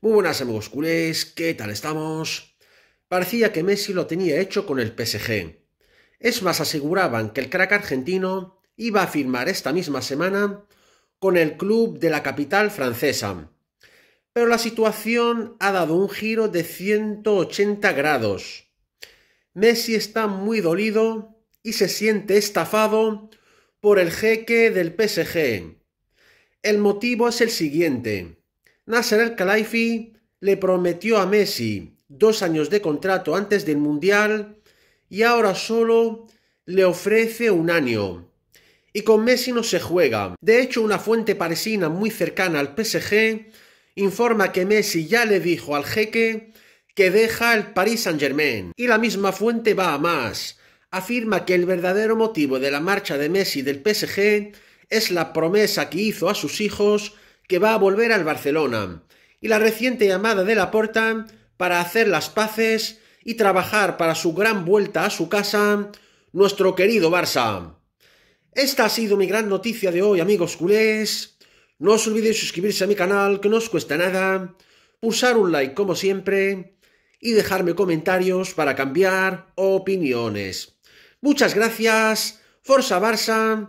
Muy buenas amigos culés, ¿qué tal estamos? Parecía que Messi lo tenía hecho con el PSG. Es más, aseguraban que el crack argentino iba a firmar esta misma semana con el club de la capital francesa. Pero la situación ha dado un giro de 180 grados. Messi está muy dolido y se siente estafado por el jeque del PSG, el motivo es el siguiente. Nasser el-Khalifi le prometió a Messi dos años de contrato antes del Mundial y ahora solo le ofrece un año. Y con Messi no se juega. De hecho, una fuente parisina muy cercana al PSG informa que Messi ya le dijo al jeque que deja el Paris Saint-Germain. Y la misma fuente va a más. Afirma que el verdadero motivo de la marcha de Messi del PSG es la promesa que hizo a sus hijos que va a volver al Barcelona y la reciente llamada de la Porta para hacer las paces y trabajar para su gran vuelta a su casa, nuestro querido Barça. Esta ha sido mi gran noticia de hoy, amigos culés. No os olvidéis suscribirse a mi canal, que no os cuesta nada, pulsar un like como siempre y dejarme comentarios para cambiar opiniones. Muchas gracias, Forza Barça